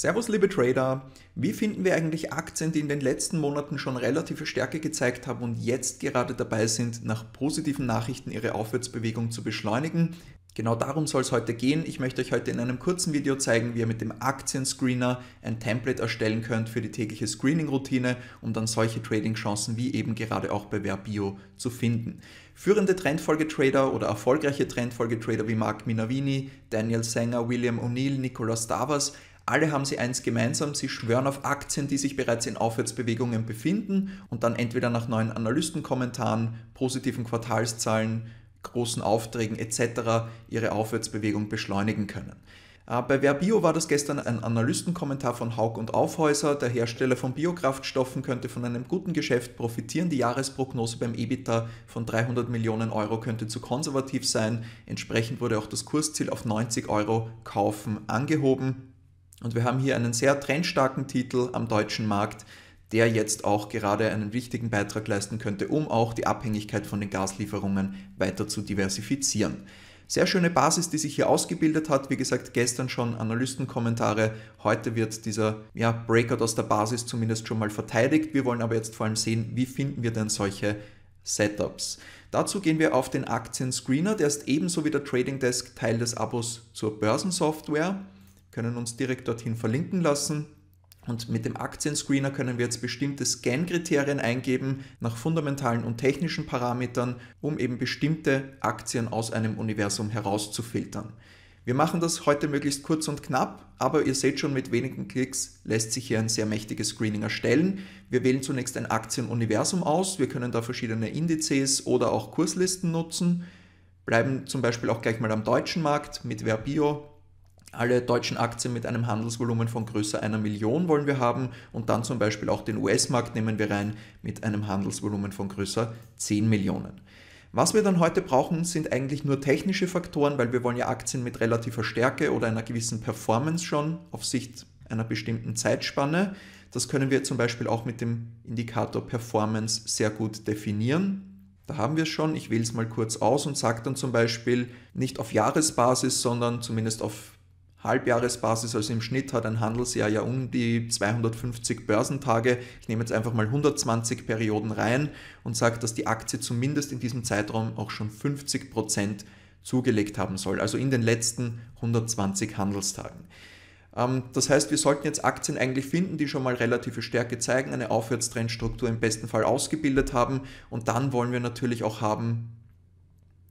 Servus liebe Trader, wie finden wir eigentlich Aktien, die in den letzten Monaten schon relative Stärke gezeigt haben und jetzt gerade dabei sind, nach positiven Nachrichten ihre Aufwärtsbewegung zu beschleunigen? Genau darum soll es heute gehen. Ich möchte euch heute in einem kurzen Video zeigen, wie ihr mit dem Aktien-Screener ein Template erstellen könnt für die tägliche Screening-Routine, um dann solche Trading-Chancen wie eben gerade auch bei Verbio zu finden. Führende Trendfolgetrader oder erfolgreiche Trendfolgetrader wie Mark Minavini, Daniel Sanger, William O'Neill, Nicolas Davas alle haben sie eins gemeinsam, sie schwören auf Aktien, die sich bereits in Aufwärtsbewegungen befinden und dann entweder nach neuen Analystenkommentaren, positiven Quartalszahlen, großen Aufträgen etc. ihre Aufwärtsbewegung beschleunigen können. Äh, bei Verbio war das gestern ein Analystenkommentar von Haug und Aufhäuser. Der Hersteller von Biokraftstoffen könnte von einem guten Geschäft profitieren. Die Jahresprognose beim EBITDA von 300 Millionen Euro könnte zu konservativ sein. Entsprechend wurde auch das Kursziel auf 90 Euro kaufen angehoben. Und wir haben hier einen sehr trendstarken Titel am deutschen Markt, der jetzt auch gerade einen wichtigen Beitrag leisten könnte, um auch die Abhängigkeit von den Gaslieferungen weiter zu diversifizieren. Sehr schöne Basis, die sich hier ausgebildet hat. Wie gesagt, gestern schon Analystenkommentare. Heute wird dieser ja, Breakout aus der Basis zumindest schon mal verteidigt. Wir wollen aber jetzt vor allem sehen, wie finden wir denn solche Setups. Dazu gehen wir auf den Aktien-Screener. Der ist ebenso wie der Trading Desk Teil des Abos zur Börsensoftware können uns direkt dorthin verlinken lassen. Und mit dem Aktienscreener können wir jetzt bestimmte Scan-Kriterien eingeben nach fundamentalen und technischen Parametern, um eben bestimmte Aktien aus einem Universum herauszufiltern. Wir machen das heute möglichst kurz und knapp, aber ihr seht schon, mit wenigen Klicks lässt sich hier ein sehr mächtiges Screening erstellen. Wir wählen zunächst ein Aktienuniversum aus, wir können da verschiedene Indizes oder auch Kurslisten nutzen, bleiben zum Beispiel auch gleich mal am deutschen Markt mit Verbio, alle deutschen Aktien mit einem Handelsvolumen von größer einer Million wollen wir haben und dann zum Beispiel auch den US-Markt nehmen wir rein mit einem Handelsvolumen von größer 10 Millionen. Was wir dann heute brauchen, sind eigentlich nur technische Faktoren, weil wir wollen ja Aktien mit relativer Stärke oder einer gewissen Performance schon auf Sicht einer bestimmten Zeitspanne. Das können wir zum Beispiel auch mit dem Indikator Performance sehr gut definieren. Da haben wir es schon. Ich wähle es mal kurz aus und sage dann zum Beispiel nicht auf Jahresbasis, sondern zumindest auf Halbjahresbasis, also im Schnitt hat ein Handelsjahr ja um die 250 Börsentage. Ich nehme jetzt einfach mal 120 Perioden rein und sage, dass die Aktie zumindest in diesem Zeitraum auch schon 50 Prozent zugelegt haben soll, also in den letzten 120 Handelstagen. Ähm, das heißt, wir sollten jetzt Aktien eigentlich finden, die schon mal relative Stärke zeigen, eine Aufwärtstrendstruktur im besten Fall ausgebildet haben und dann wollen wir natürlich auch haben,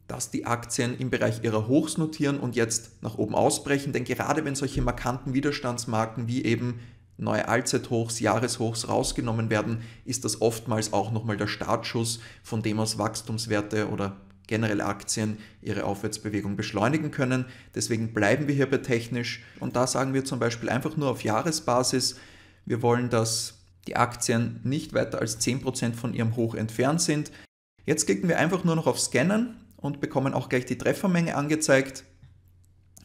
dass die Aktien im Bereich ihrer Hochs notieren und jetzt nach oben ausbrechen, denn gerade wenn solche markanten Widerstandsmarken wie eben neue Allzeithochs, Jahreshochs rausgenommen werden, ist das oftmals auch nochmal der Startschuss, von dem aus Wachstumswerte oder generell Aktien ihre Aufwärtsbewegung beschleunigen können. Deswegen bleiben wir hier bei technisch und da sagen wir zum Beispiel einfach nur auf Jahresbasis, wir wollen, dass die Aktien nicht weiter als 10% von ihrem Hoch entfernt sind. Jetzt klicken wir einfach nur noch auf Scannen und bekommen auch gleich die Treffermenge angezeigt.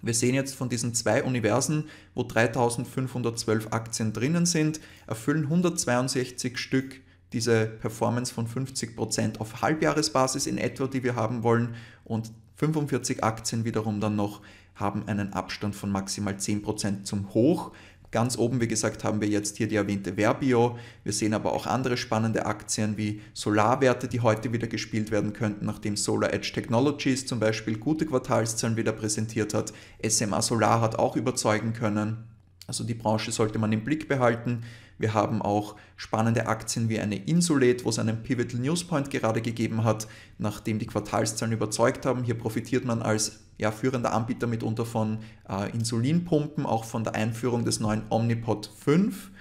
Wir sehen jetzt von diesen zwei Universen, wo 3512 Aktien drinnen sind, erfüllen 162 Stück diese Performance von 50% auf Halbjahresbasis in etwa, die wir haben wollen und 45 Aktien wiederum dann noch haben einen Abstand von maximal 10% zum Hoch Ganz oben, wie gesagt, haben wir jetzt hier die erwähnte Verbio. Wir sehen aber auch andere spannende Aktien wie Solarwerte, die heute wieder gespielt werden könnten, nachdem Solar Edge Technologies zum Beispiel gute Quartalszahlen wieder präsentiert hat. SMA Solar hat auch überzeugen können. Also die Branche sollte man im Blick behalten. Wir haben auch spannende Aktien wie eine Insulate, wo es einen Pivotal Newspoint gerade gegeben hat, nachdem die Quartalszahlen überzeugt haben. Hier profitiert man als ja, führender Anbieter mitunter von äh, Insulinpumpen, auch von der Einführung des neuen Omnipod 5.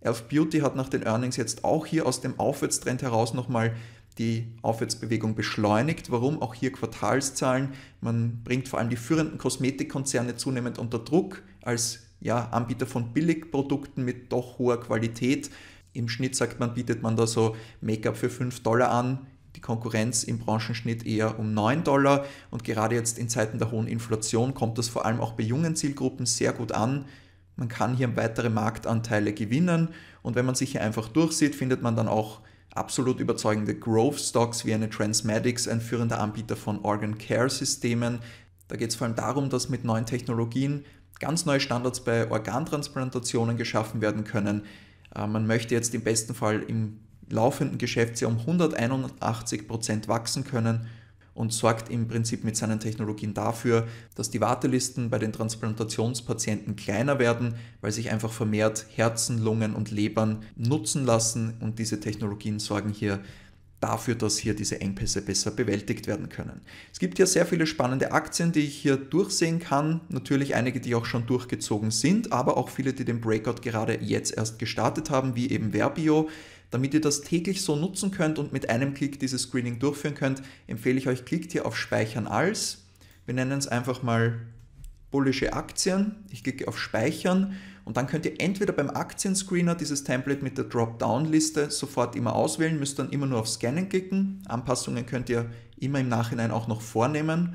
Elf Beauty hat nach den Earnings jetzt auch hier aus dem Aufwärtstrend heraus nochmal die Aufwärtsbewegung beschleunigt. Warum? Auch hier Quartalszahlen. Man bringt vor allem die führenden Kosmetikkonzerne zunehmend unter Druck als ja, Anbieter von Billigprodukten mit doch hoher Qualität. Im Schnitt sagt man, bietet man da so Make-up für 5 Dollar an, die Konkurrenz im Branchenschnitt eher um 9 Dollar. Und gerade jetzt in Zeiten der hohen Inflation kommt das vor allem auch bei jungen Zielgruppen sehr gut an. Man kann hier weitere Marktanteile gewinnen und wenn man sich hier einfach durchsieht, findet man dann auch absolut überzeugende Growth Stocks wie eine Transmedics, ein führender Anbieter von Organ Care Systemen. Da geht es vor allem darum, dass mit neuen Technologien ganz neue Standards bei Organtransplantationen geschaffen werden können. Äh, man möchte jetzt im besten Fall im laufenden Geschäftsjahr um 181 Prozent wachsen können und sorgt im Prinzip mit seinen Technologien dafür, dass die Wartelisten bei den Transplantationspatienten kleiner werden, weil sich einfach vermehrt Herzen, Lungen und Lebern nutzen lassen und diese Technologien sorgen hier dafür, dass hier diese Engpässe besser bewältigt werden können. Es gibt hier sehr viele spannende Aktien, die ich hier durchsehen kann. Natürlich einige, die auch schon durchgezogen sind, aber auch viele, die den Breakout gerade jetzt erst gestartet haben, wie eben Verbio. Damit ihr das täglich so nutzen könnt und mit einem Klick dieses Screening durchführen könnt, empfehle ich euch, klickt hier auf Speichern als. Wir nennen es einfach mal bullische Aktien. Ich klicke auf Speichern und dann könnt ihr entweder beim Aktienscreener dieses Template mit der Dropdown-Liste sofort immer auswählen, müsst dann immer nur auf Scannen klicken. Anpassungen könnt ihr immer im Nachhinein auch noch vornehmen.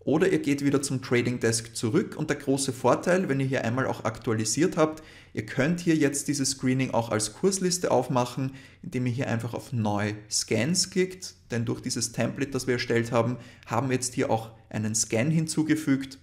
Oder ihr geht wieder zum Trading Desk zurück und der große Vorteil, wenn ihr hier einmal auch aktualisiert habt, ihr könnt hier jetzt dieses Screening auch als Kursliste aufmachen, indem ihr hier einfach auf Neu Scans klickt, denn durch dieses Template, das wir erstellt haben, haben wir jetzt hier auch einen Scan hinzugefügt.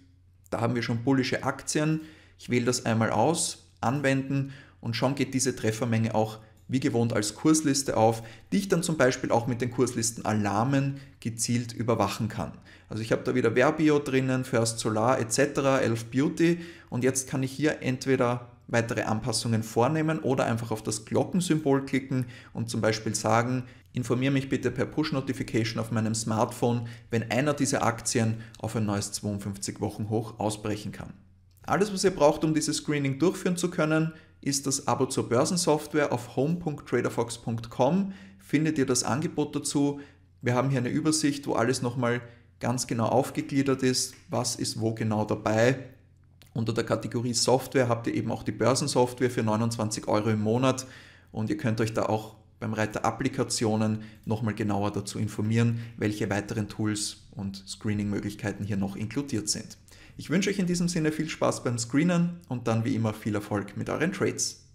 Da haben wir schon bullische Aktien, ich wähle das einmal aus, anwenden und schon geht diese Treffermenge auch wie gewohnt als Kursliste auf, die ich dann zum Beispiel auch mit den Kurslisten Alarmen gezielt überwachen kann. Also ich habe da wieder Verbio drinnen, First Solar etc., Elf Beauty und jetzt kann ich hier entweder weitere Anpassungen vornehmen oder einfach auf das Glockensymbol klicken und zum Beispiel sagen, informiere mich bitte per Push-Notification auf meinem Smartphone, wenn einer dieser Aktien auf ein neues 52-Wochen-Hoch ausbrechen kann. Alles, was ihr braucht, um dieses Screening durchführen zu können, ist das Abo zur Börsensoftware auf home.traderfox.com. Findet ihr das Angebot dazu? Wir haben hier eine Übersicht, wo alles nochmal ganz genau aufgegliedert ist, was ist wo genau dabei. Unter der Kategorie Software habt ihr eben auch die Börsensoftware für 29 Euro im Monat und ihr könnt euch da auch beim Reiter Applikationen nochmal genauer dazu informieren, welche weiteren Tools und Screening-Möglichkeiten hier noch inkludiert sind. Ich wünsche euch in diesem Sinne viel Spaß beim Screenen und dann wie immer viel Erfolg mit euren Trades.